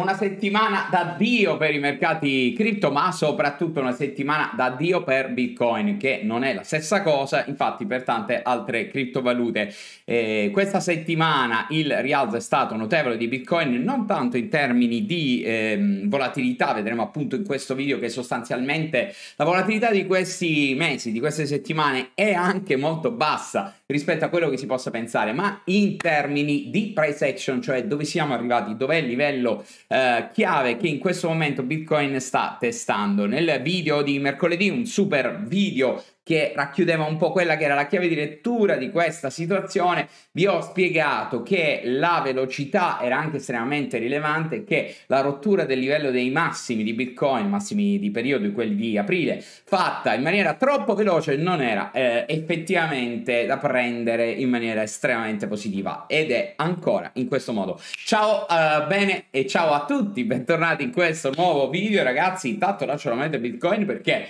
una settimana d'addio per i mercati cripto, ma soprattutto una settimana d'addio per Bitcoin, che non è la stessa cosa, infatti per tante altre criptovalute. Eh, questa settimana il rialzo è stato notevole di Bitcoin, non tanto in termini di eh, volatilità, vedremo appunto in questo video che sostanzialmente la volatilità di questi mesi, di queste settimane è anche molto bassa rispetto a quello che si possa pensare, ma in termini di price action, cioè dove siamo arrivati, dov'è il livello eh, chiave che in questo momento Bitcoin sta testando. Nel video di mercoledì, un super video che racchiudeva un po' quella che era la chiave di lettura di questa situazione, vi ho spiegato che la velocità era anche estremamente rilevante, che la rottura del livello dei massimi di Bitcoin, massimi di periodo, quelli di aprile, fatta in maniera troppo veloce non era eh, effettivamente da prendere in maniera estremamente positiva ed è ancora in questo modo. Ciao eh, bene e ciao a tutti, bentornati in questo nuovo video ragazzi, intanto lascio la mente Bitcoin perché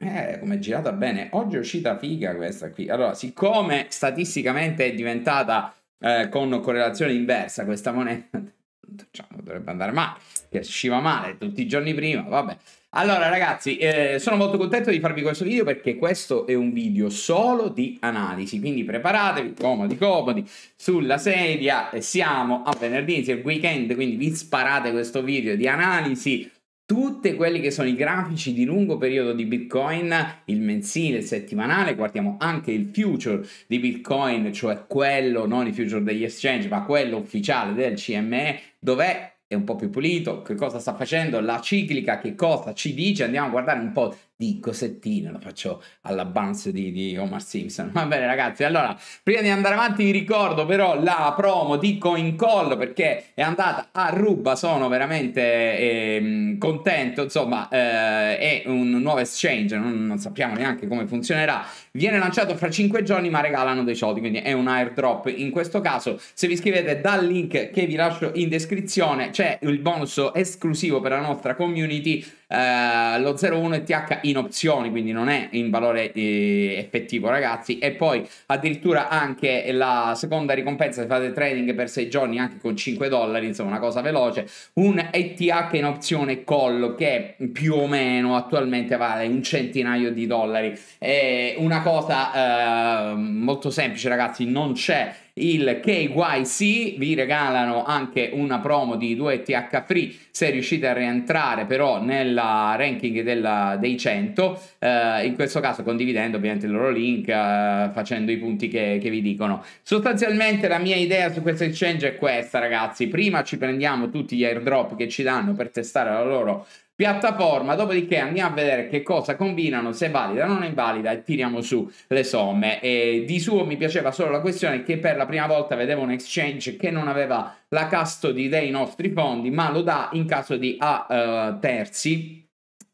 eh, come è girata bene. Oggi è uscita figa questa qui. Allora, siccome statisticamente è diventata eh, con correlazione inversa questa moneta, diciamo, dovrebbe andare male, che usciva male tutti i giorni prima, vabbè. Allora ragazzi, eh, sono molto contento di farvi questo video perché questo è un video solo di analisi, quindi preparatevi, comodi, comodi, sulla sedia, siamo a venerdì, è il weekend, quindi vi sparate questo video di analisi, tutti quelli che sono i grafici di lungo periodo di Bitcoin, il mensile, il settimanale, guardiamo anche il future di Bitcoin, cioè quello, non il future degli exchange, ma quello ufficiale del CME, dov'è è un po' più pulito, che cosa sta facendo, la ciclica, che cosa ci dice, andiamo a guardare un po' di cosettine, lo faccio all'abbazio di, di Omar Simpson. Va bene ragazzi, allora, prima di andare avanti vi ricordo però la promo di CoinCall perché è andata a ruba, sono veramente eh, contento, insomma eh, è un nuovo exchange, non, non, sappiamo neanche come funzionerà, viene lanciato fra 5 giorni ma regalano dei soldi, quindi è un airdrop in questo caso. Se vi iscrivete dal link che vi lascio in descrizione c'è il bonus esclusivo per la nostra community eh, lo 0,1 ETH in opzioni, quindi non è in valore eh, effettivo ragazzi, e poi addirittura anche la seconda ricompensa se fate trading per 6 giorni anche con 5 dollari, insomma una cosa veloce, un ETH in opzione collo che più o meno attualmente vale un centinaio di dollari, è una cosa eh, molto semplice ragazzi, non c'è il KYC, vi regalano anche una promo di 2 TH free se riuscite a rientrare però nella ranking della, dei 100, eh, in questo caso condividendo ovviamente il loro link, eh, facendo i punti che, che vi dicono. Sostanzialmente la mia idea su questo exchange è questa ragazzi, prima ci prendiamo tutti gli airdrop che ci danno per testare la loro piattaforma, dopodiché andiamo a vedere che cosa combinano, se è valida o non è valida e tiriamo su le somme. E di suo mi piaceva solo la questione che per la prima volta vedevo un exchange che non aveva la custody dei nostri fondi, ma lo dà in caso di a uh, terzi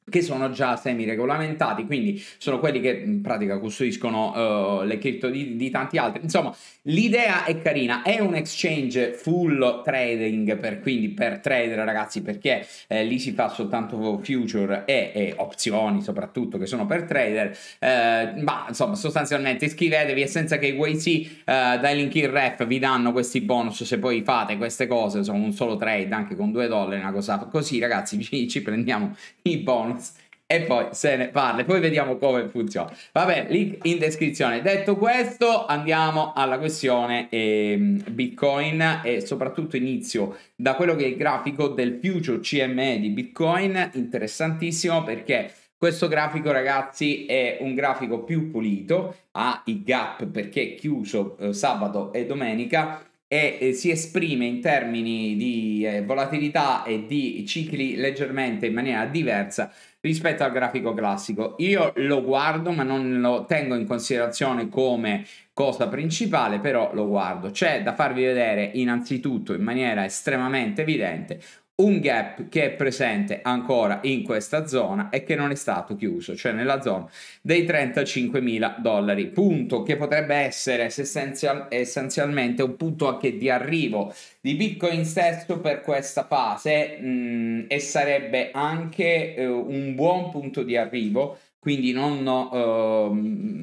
che sono già semi regolamentati, quindi sono quelli che in pratica custodiscono uh, le cripto di, di, tanti altri. Insomma, L'idea è carina, è un exchange full trading, per, quindi per trader ragazzi, perché eh, lì si fa soltanto future e, e, opzioni soprattutto che sono per trader, eh, ma insomma sostanzialmente iscrivetevi e senza che i YC eh, dai link in ref vi danno questi bonus se poi fate queste cose, insomma un solo trade anche con 2 dollari, una cosa così ragazzi ci, ci prendiamo i bonus e poi se ne parla. e Poi vediamo come funziona. Vabbè, link in descrizione. Detto questo, andiamo alla questione eh, Bitcoin e soprattutto inizio da quello che è il grafico del future CME di Bitcoin, interessantissimo perché questo grafico ragazzi è un grafico più pulito, ha i gap perché è chiuso eh, sabato e domenica e eh, si esprime in termini di eh, volatilità e di cicli leggermente in maniera diversa rispetto al grafico classico. Io lo guardo, ma non lo tengo in considerazione come cosa principale, però lo guardo. C'è da farvi vedere innanzitutto in maniera estremamente evidente un gap che è presente ancora in questa zona e che non è stato chiuso, cioè nella zona dei 35 mila dollari, punto che potrebbe essere essenzial essenzialmente un punto anche di arrivo di Bitcoin stesso per questa fase mh, mm, e sarebbe anche eh, un buon punto di arrivo quindi non, uh,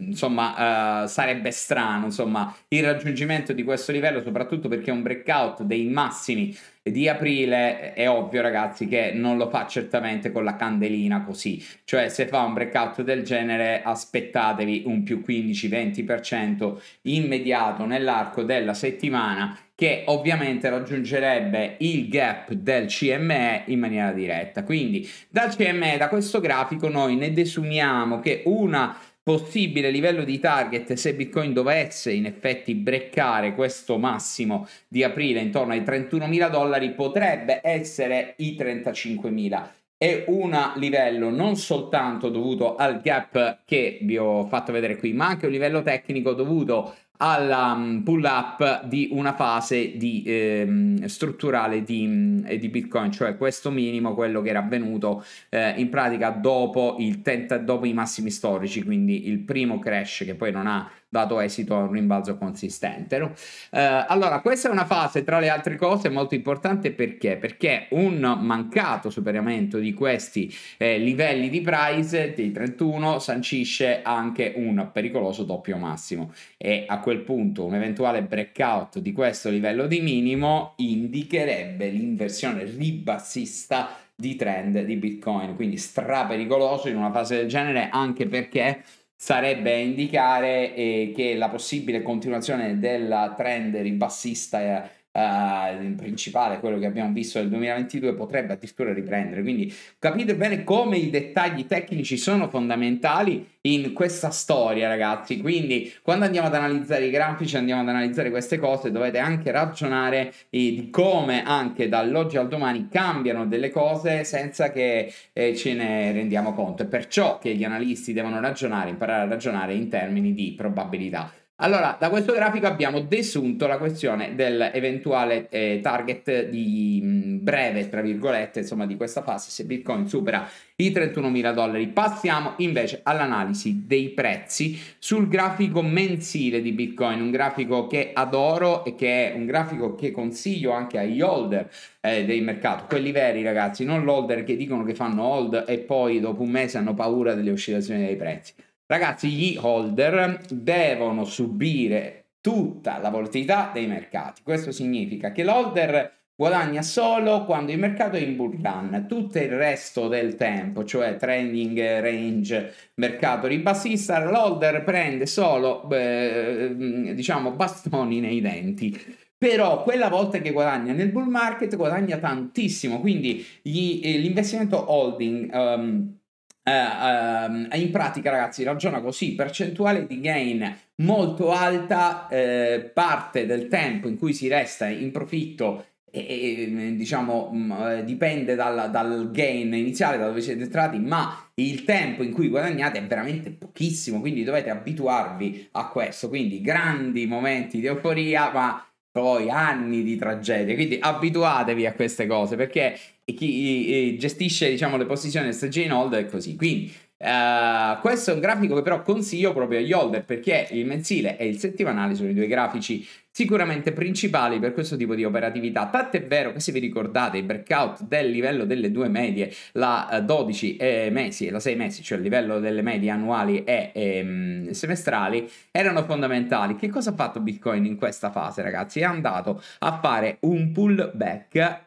insomma, uh, sarebbe strano insomma, il raggiungimento di questo livello, soprattutto perché è un breakout dei massimi di aprile è ovvio ragazzi che non lo fa certamente con la candelina così, cioè se fa un breakout del genere aspettatevi un più 15-20% immediato nell'arco della settimana che ovviamente raggiungerebbe il gap del CME in maniera diretta. Quindi dal CME, da questo grafico, noi ne desumiamo che una possibile livello di target se Bitcoin dovesse in effetti breccare questo massimo di aprile intorno ai 31.000 dollari potrebbe essere i 35.000 è un livello non soltanto dovuto al gap che vi ho fatto vedere qui, ma anche un livello tecnico dovuto alla mm, pull up di una fase di, eh, strutturale di, mm, di, Bitcoin, cioè questo minimo, quello che era avvenuto eh, in pratica dopo, il tenta, dopo i massimi storici, quindi il primo crash che poi non ha dato esito a un rimbalzo consistente. No? Eh, allora, questa è una fase, tra le altre cose, molto importante perché? Perché un mancato superamento di questi eh, livelli di price dei 31 sancisce anche un pericoloso doppio massimo e a quel quel punto un eventuale breakout di questo livello di minimo indicherebbe l'inversione ribassista di trend di Bitcoin, quindi stra pericoloso in una fase del genere anche perché sarebbe a indicare eh, che la possibile continuazione del trend ribassista eh, uh, principale, quello che abbiamo visto nel 2022, potrebbe addirittura riprendere. Quindi capite bene come i dettagli tecnici sono fondamentali in questa storia, ragazzi. Quindi quando andiamo ad analizzare i grafici, andiamo ad analizzare queste cose, dovete anche ragionare eh, di come anche dall'oggi al domani cambiano delle cose senza che eh, ce ne rendiamo conto. È perciò che gli analisti devono ragionare, imparare a ragionare in termini di probabilità. Allora, da questo grafico abbiamo desunto la questione dell'eventuale eh, target di mh, breve, tra virgolette, insomma, di questa fase se Bitcoin supera i 31.000 dollari. Passiamo invece all'analisi dei prezzi sul grafico mensile di Bitcoin, un grafico che adoro e che è un grafico che consiglio anche agli holder eh, del mercato, quelli veri ragazzi, non l'holder che dicono che fanno hold e poi dopo un mese hanno paura delle oscillazioni dei prezzi. Ragazzi, gli holder devono subire tutta la volatilità dei mercati. Questo significa che l'holder guadagna solo quando il mercato è in bull run, tutto il resto del tempo, cioè trending, range, mercato ribassista, l'holder prende solo, eh, diciamo, bastoni nei denti. Però quella volta che guadagna nel bull market guadagna tantissimo, quindi eh, l'investimento holding... Um, Uh, in pratica, ragazzi, ragiona così: percentuale di gain molto alta, eh, parte del tempo in cui si resta in profitto. E, e ehm, diciamo mm, eh, dipende dal, dal, gain iniziale da dove siete entrati ma il tempo in cui guadagnate è veramente pochissimo quindi dovete abituarvi a questo quindi grandi momenti di euforia ma poi anni di tragedia quindi abituatevi a queste cose perché e chi gestisce diciamo, le posizioni del stage in hold è così. Quindi uh, questo è un grafico che però consiglio proprio agli holder perché il mensile e il settimanale sono i due grafici sicuramente principali per questo tipo di operatività. Tant'è vero che se vi ricordate i breakout del livello delle due medie, la 12 eh, eh, mesi e la 6 mesi, cioè il livello delle medie annuali e ehm, semestrali, erano fondamentali. Che cosa ha fatto Bitcoin in questa fase, ragazzi? È andato a fare un pullback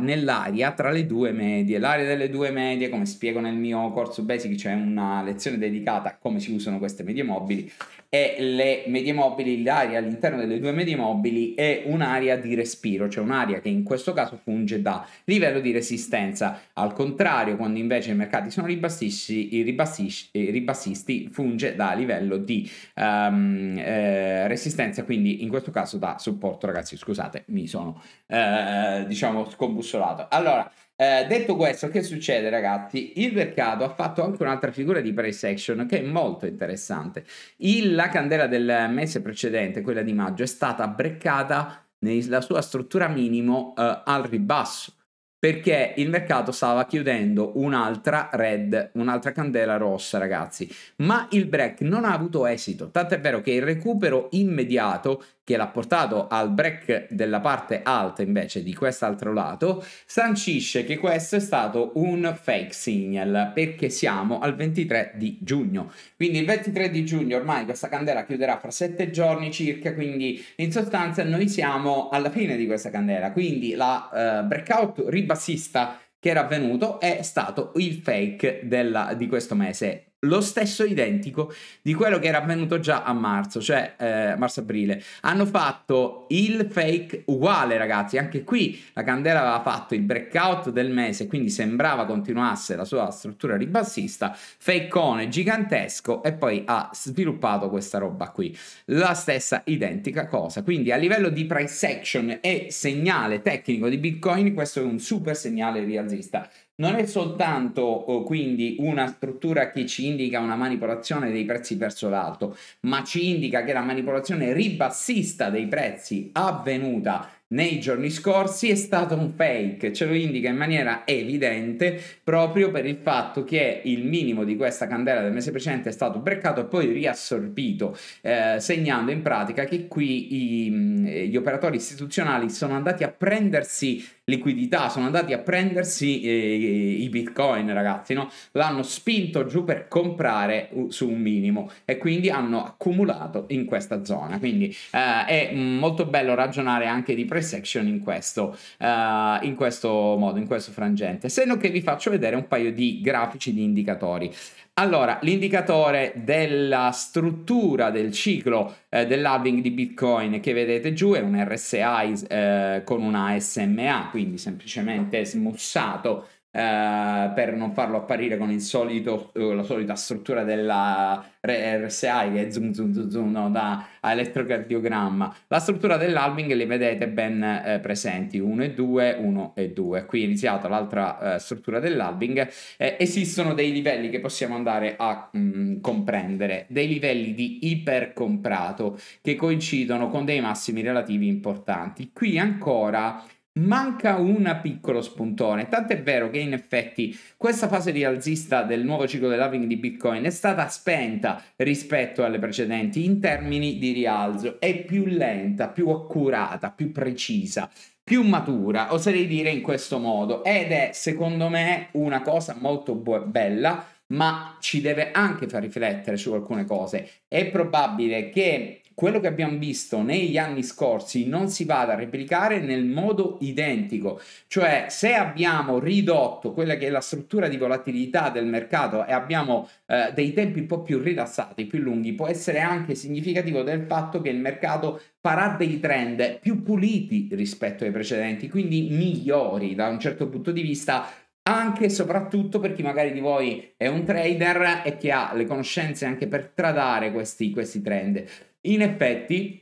nell'area tra le due medie. L'area delle due medie, come spiego nel mio corso Basic, c'è una lezione dedicata a come si usano queste medie mobili e le medie mobili, l'area all'interno delle due me dei mobili è un'area di respiro, cioè un'area che in questo caso funge da livello di resistenza. Al contrario, quando invece i mercati sono ribassisti, i eh, ribassisti funge da livello di um, eh, resistenza, quindi in questo caso da supporto, ragazzi, scusate, mi sono eh, diciamo scombussolato. Allora, eh, detto questo, che succede ragazzi? Il mercato ha fatto anche un'altra figura di price action che è molto interessante. Il, la candela del mese precedente, quella di maggio, è stata breccata nella sua struttura minimo eh, al ribasso perché il mercato stava chiudendo un'altra red, un'altra candela rossa, ragazzi. Ma il break non ha avuto esito, tant'è vero che il recupero immediato che l'ha portato al break della parte alta invece di quest'altro lato, sancisce che questo è stato un fake signal perché siamo al 23 di giugno. Quindi il 23 di giugno ormai questa candela chiuderà fra 7 giorni circa, quindi in sostanza noi siamo alla fine di questa candela, quindi la uh, breakout ribassista che era avvenuto è stato il fake della, di questo mese lo stesso identico di quello che era avvenuto già a marzo, cioè eh, marzo-aprile. Hanno fatto il fake uguale, ragazzi. Anche qui la Candela aveva fatto il breakout del mese, quindi sembrava continuasse la sua struttura ribassista, Fake gigantesco e poi ha sviluppato questa roba qui. La stessa identica cosa. Quindi a livello di price action e segnale tecnico di Bitcoin, questo è un super segnale rialzista. Non è soltanto oh, quindi una struttura che ci indica una manipolazione dei prezzi verso l'alto, ma ci indica che la manipolazione ribassista dei prezzi avvenuta nei giorni scorsi è stato un fake, ce lo indica in maniera evidente proprio per il fatto che il minimo di questa candela del mese precedente è stato breccato e poi riassorbito, eh, segnando in pratica che qui i, mm, gli operatori istituzionali sono andati a prendersi liquidità, sono andati a prendersi eh, i bitcoin ragazzi, no? l'hanno spinto giù per comprare su un minimo e quindi hanno accumulato in questa zona, quindi eh, è molto bello ragionare anche di price action in questo, eh, in questo modo, in questo frangente, se non che vi faccio vedere un paio di grafici di indicatori. Allora, l'indicatore della struttura del ciclo eh, dell'halving di Bitcoin che vedete giù è un RSI eh, con una SMA, quindi semplicemente smussato Uh, per non farlo apparire con il solito, uh, la solita struttura della RSI che è zoom zoom zoom, zoom no, da elettrocardiogramma. La struttura dell'alving le vedete ben eh, presenti, 1 e 2, 1 e 2. Qui è iniziata l'altra eh, struttura dell'alving. Eh, esistono dei livelli che possiamo andare a mh, mm, comprendere, dei livelli di ipercomprato che coincidono con dei massimi relativi importanti. Qui ancora Manca un piccolo spuntone, tant'è vero che in effetti questa fase rialzista del nuovo ciclo del di Bitcoin è stata spenta rispetto alle precedenti in termini di rialzo, è più lenta, più accurata, più precisa più matura, oserei dire in questo modo, ed è secondo me una cosa molto bella, ma ci deve anche far riflettere su alcune cose. È probabile che quello che abbiamo visto negli anni scorsi non si vada a replicare nel modo identico, cioè se abbiamo ridotto quella che è la struttura di volatilità del mercato e abbiamo eh, dei tempi un po' più rilassati, più lunghi, può essere anche significativo del fatto che il mercato farà dei trend più puliti rispetto ai precedenti, quindi migliori da un certo punto di vista anche e soprattutto per chi magari di voi è un trader e che ha le conoscenze anche per tradare questi, questi trend. In effetti,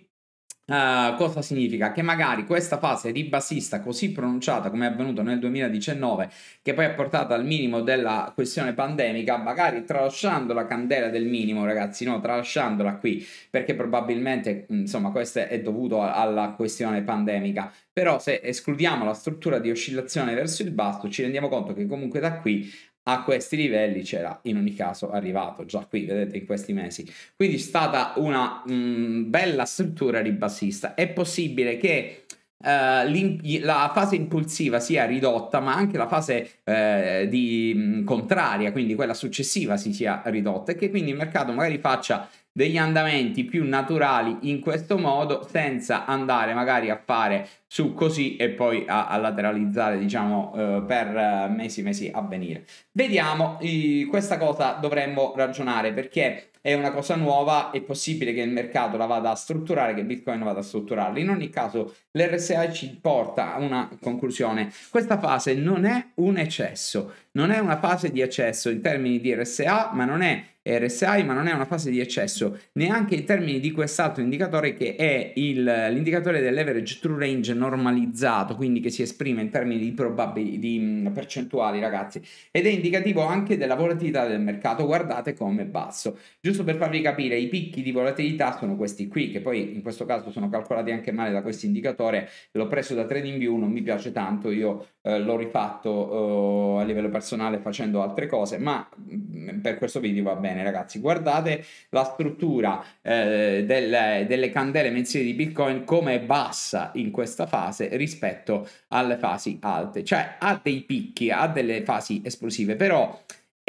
Uh, cosa significa? Che magari questa fase ribassista così pronunciata come è avvenuto nel 2019, che poi ha portato al minimo della questione pandemica, magari tralasciando la candela del minimo, ragazzi, no, tralasciandola qui, perché probabilmente, insomma, questo è dovuto alla questione pandemica. Però se escludiamo la struttura di oscillazione verso il basso, ci rendiamo conto che comunque da qui a questi livelli c'era in ogni caso arrivato già qui vedete in questi mesi quindi è stata una mh, mm, bella struttura ribassista è possibile che Uh, la fase impulsiva sia ridotta, ma anche la fase uh, di, mh, mm, contraria, quindi quella successiva, si sia ridotta, e che quindi il mercato magari faccia degli andamenti più naturali in questo modo senza andare magari a fare su così e poi a, a lateralizzare diciamo eh, per mesi mesi a venire vediamo eh, questa cosa dovremmo ragionare perché è una cosa nuova, è possibile che il mercato la vada a strutturare, che Bitcoin vada a strutturarla. In ogni caso l'RSA ci porta a una conclusione. Questa fase non è un eccesso, non è una fase di eccesso in termini di RSA, ma non è RSI, ma non è una fase di eccesso, neanche in termini di quest'altro indicatore che è il, l'indicatore dell'average true range normalizzato, quindi che si esprime in termini di, probabil- di mm, percentuali, ragazzi, ed è indicativo anche della volatilità del mercato, guardate come è basso. Giusto per farvi capire, i picchi di volatilità sono questi qui, che poi in questo caso sono calcolati anche male da questo indicatore, l'ho preso da TradingView, non mi piace tanto, io eh, l'ho rifatto eh, a livello personale facendo altre cose, ma mm, per questo video va bene ragazzi. Guardate la struttura eh, delle, delle candele mensili di Bitcoin come è bassa in questa fase rispetto alle fasi alte, cioè ha dei picchi, ha delle fasi esplosive, però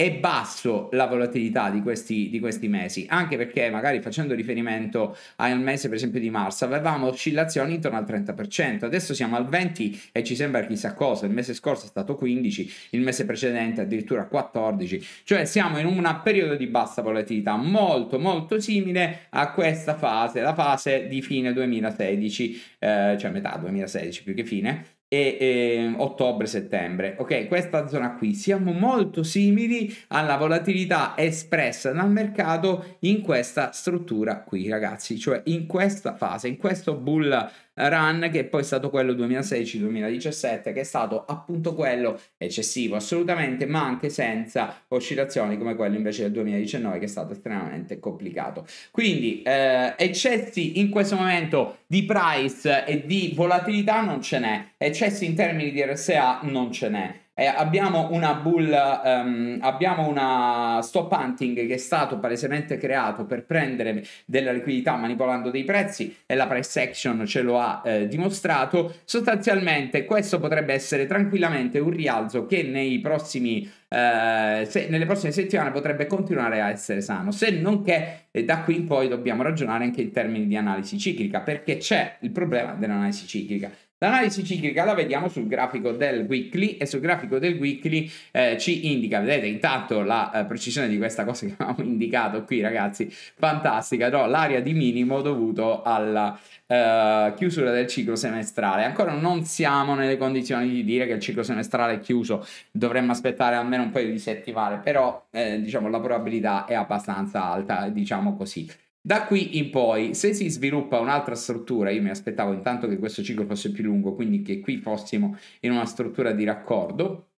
è basso la volatilità di questi, di questi mesi, anche perché magari facendo riferimento al mese per esempio di marzo avevamo oscillazioni intorno al 30%, adesso siamo al 20% e ci sembra chissà cosa, il mese scorso è stato 15%, il mese precedente addirittura 14%, cioè siamo in un periodo di bassa volatilità molto molto simile a questa fase, la fase di fine 2016, eh, cioè metà 2016 più che fine, e, e ottobre-settembre. Ok, questa zona qui siamo molto simili alla volatilità espressa dal mercato in questa struttura qui, ragazzi, cioè in questa fase, in questo bull run che poi è stato quello 2016-2017 che è stato appunto quello eccessivo assolutamente ma anche senza oscillazioni come quello invece del 2019 che è stato estremamente complicato quindi eh, eccessi in questo momento di price e di volatilità non ce n'è e eccessi in termini di RSA non ce n'è. Eh, abbiamo una bull, um, abbiamo una stop hunting che è stato palesemente creato per prendere della liquidità manipolando dei prezzi e la price action ce lo ha eh, dimostrato. Sostanzialmente questo potrebbe essere tranquillamente un rialzo che nei prossimi eh, se, nelle prossime settimane potrebbe continuare a essere sano, se non che eh, da qui in poi dobbiamo ragionare anche in termini di analisi ciclica, perché c'è il problema dell'analisi ciclica L'analisi ciclica la vediamo sul grafico del weekly e sul grafico del weekly eh, ci indica, vedete intanto la eh, precisione di questa cosa che avevamo indicato qui ragazzi, fantastica, no? l'area di minimo dovuto alla eh, chiusura del ciclo semestrale. Ancora non siamo nelle condizioni di dire che il ciclo semestrale è chiuso, dovremmo aspettare almeno un paio di settimane, però eh, diciamo la probabilità è abbastanza alta, diciamo così. Da qui in poi, se si sviluppa un'altra struttura, io mi aspettavo intanto che questo ciclo fosse più lungo, quindi che qui fossimo in una struttura di raccordo,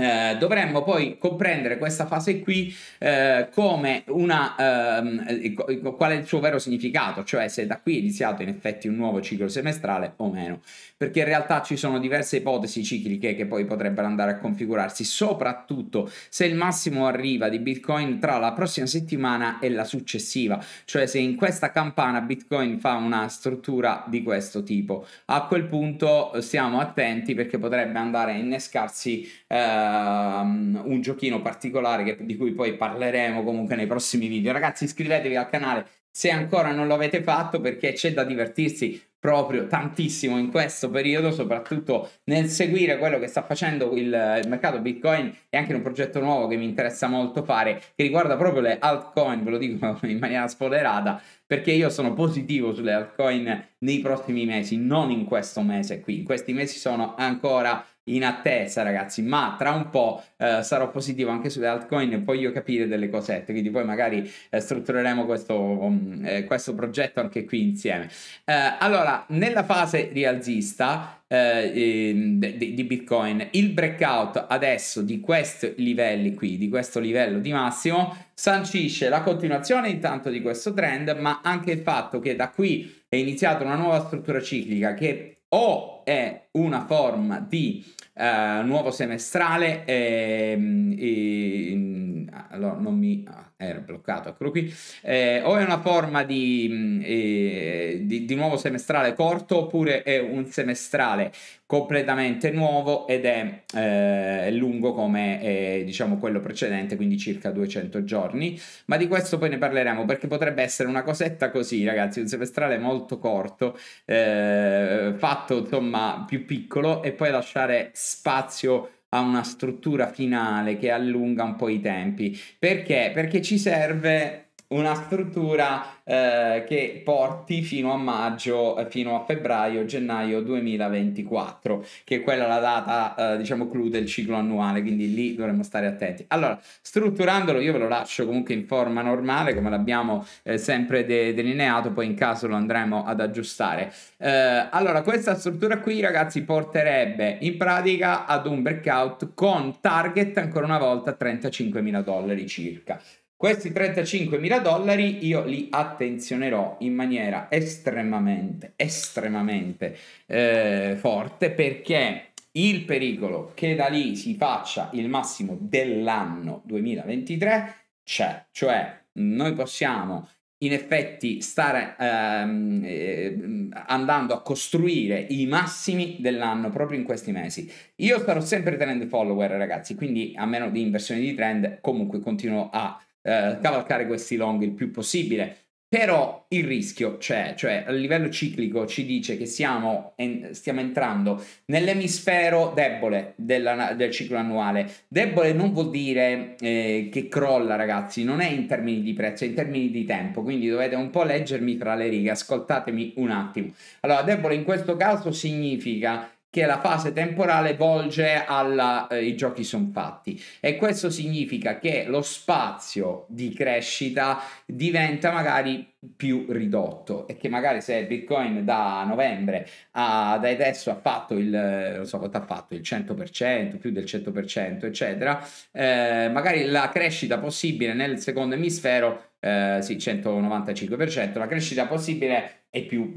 eh, dovremmo poi comprendere questa fase qui eh, come una ehm, qual è il suo vero significato, cioè se da qui è iniziato in effetti un nuovo ciclo semestrale o meno, perché in realtà ci sono diverse ipotesi cicliche che poi potrebbero andare a configurarsi, soprattutto se il massimo arriva di Bitcoin tra la prossima settimana e la successiva, cioè se in questa campana Bitcoin fa una struttura di questo tipo. A quel punto eh, stiamo attenti perché potrebbe andare a innescarsi eh, Ehm, un giochino particolare che, di cui poi parleremo comunque nei prossimi video. Ragazzi iscrivetevi al canale se ancora non lo avete fatto perché c'è da divertirsi proprio tantissimo in questo periodo, soprattutto nel seguire quello che sta facendo il, il, mercato Bitcoin e anche un progetto nuovo che mi interessa molto fare, che riguarda proprio le altcoin, ve lo dico in maniera spoilerata, perché io sono positivo sulle altcoin nei prossimi mesi, non in questo mese qui, in questi mesi sono ancora in attesa, ragazzi. Ma tra un po' eh, sarò positivo anche sulle altcoin e voglio capire delle cosette. Quindi poi magari eh, struttureremo questo, mm, eh, questo, progetto anche qui insieme. Eh, allora, nella fase rialzista. Eh, ehm, di, di, Bitcoin il breakout adesso di questi livelli qui di questo livello di massimo sancisce la continuazione intanto di questo trend ma anche il fatto che da qui è iniziata una nuova struttura ciclica che o è una forma di eh, nuovo semestrale ehm, e, e mm, allora non mi era bloccato, eccolo qui, eh, o è una forma di, mm, eh, di, di, nuovo semestrale corto oppure è un semestrale completamente nuovo ed è eh, lungo come diciamo quello precedente, quindi circa 200 giorni, ma di questo poi ne parleremo perché potrebbe essere una cosetta così ragazzi, un semestrale molto corto, eh, fatto insomma più piccolo e poi lasciare spazio a una struttura finale che allunga un po' i tempi. Perché? Perché ci serve una struttura eh, che porti fino a maggio, eh, fino a febbraio, gennaio 2024, che è quella la data, eh, diciamo, clou del ciclo annuale, quindi lì dovremmo stare attenti. Allora, strutturandolo io ve lo lascio comunque in forma normale, come l'abbiamo eh, sempre de- delineato, poi in caso lo andremo ad aggiustare. Eh, allora, questa struttura qui, ragazzi, porterebbe in pratica ad un breakout con target ancora una volta 35 mila dollari circa. Questi 35 mila dollari io li attenzionerò in maniera estremamente, estremamente eh, forte perché il pericolo che da lì si faccia il massimo dell'anno 2023 c'è, cioè noi possiamo in effetti stare ehm, eh, andando a costruire i massimi dell'anno proprio in questi mesi. Io starò sempre trend follower ragazzi, quindi a meno di inversione di trend comunque continuo a eh, cavalcare questi long il più possibile. Però il rischio c'è, cioè a livello ciclico ci dice che siamo en- stiamo entrando nell'emisfero debole della, del ciclo annuale. Debole non vuol dire eh, che crolla, ragazzi, non è in termini di prezzo, è in termini di tempo, quindi dovete un po' leggermi tra le righe, ascoltatemi un attimo. Allora, debole in questo caso significa che la fase temporale volge alla eh, i giochi sono fatti e questo significa che lo spazio di crescita diventa magari più ridotto e che magari se Bitcoin da novembre a, da adesso ha fatto il, so, quanto ha fatto, il 100%, più del 100%, eccetera, eh, magari la crescita possibile nel secondo emisfero, eh, sì, 195%, la crescita possibile è più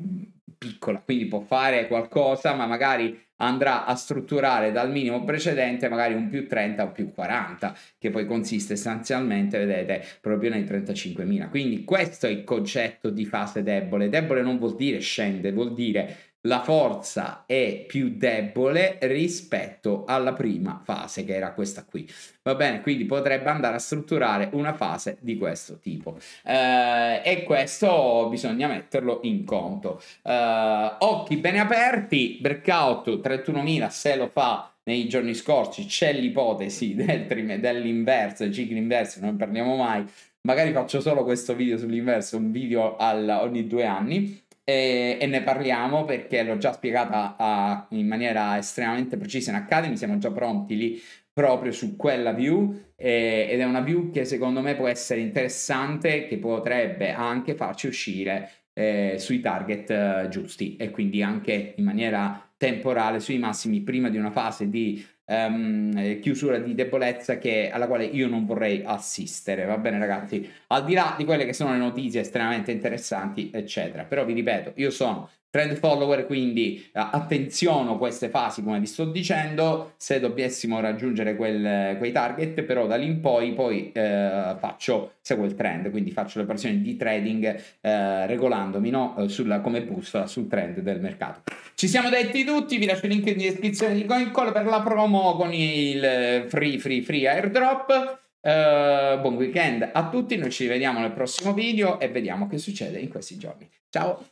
piccola, quindi può fare qualcosa, ma magari andrà a strutturare dal minimo precedente magari un più 30 o più 40, che poi consiste essenzialmente, vedete, proprio nei 35.000. Quindi questo è il concetto di fase debole. Debole non vuol dire scende, vuol dire la forza è più debole rispetto alla prima fase che era questa qui va bene quindi potrebbe andare a strutturare una fase di questo tipo eh, e questo bisogna metterlo in conto eh, occhi bene aperti breakout 31000 se lo fa nei giorni scorsi c'è l'ipotesi del dell'inverso ciclo inverso non parliamo mai magari faccio solo questo video sull'inverso un video al, ogni due anni e, e, ne parliamo perché l'ho già spiegata a, in maniera estremamente precisa in Academy, siamo già pronti lì proprio su quella view eh, ed è una view che secondo me può essere interessante, che potrebbe anche farci uscire eh, sui target eh, giusti e quindi anche in maniera temporale sui massimi prima di una fase di um, chiusura di debolezza che, alla quale io non vorrei assistere, va bene ragazzi? Al di là di quelle che sono le notizie estremamente interessanti, eccetera. Però vi ripeto, io sono Trend follower quindi eh, attenziono queste fasi come vi sto dicendo, se dovessimo raggiungere quel, quei target però da lì in poi poi eh, faccio, seguo il trend, quindi faccio le operazioni di trading eh, regolandomi no? Eh, sulla, come bussola sul trend del mercato. Ci siamo detti tutti, vi lascio il link in descrizione di CoinCall per la promo con il free free free airdrop. Eh, buon weekend a tutti, noi ci vediamo nel prossimo video e vediamo che succede in questi giorni. Ciao!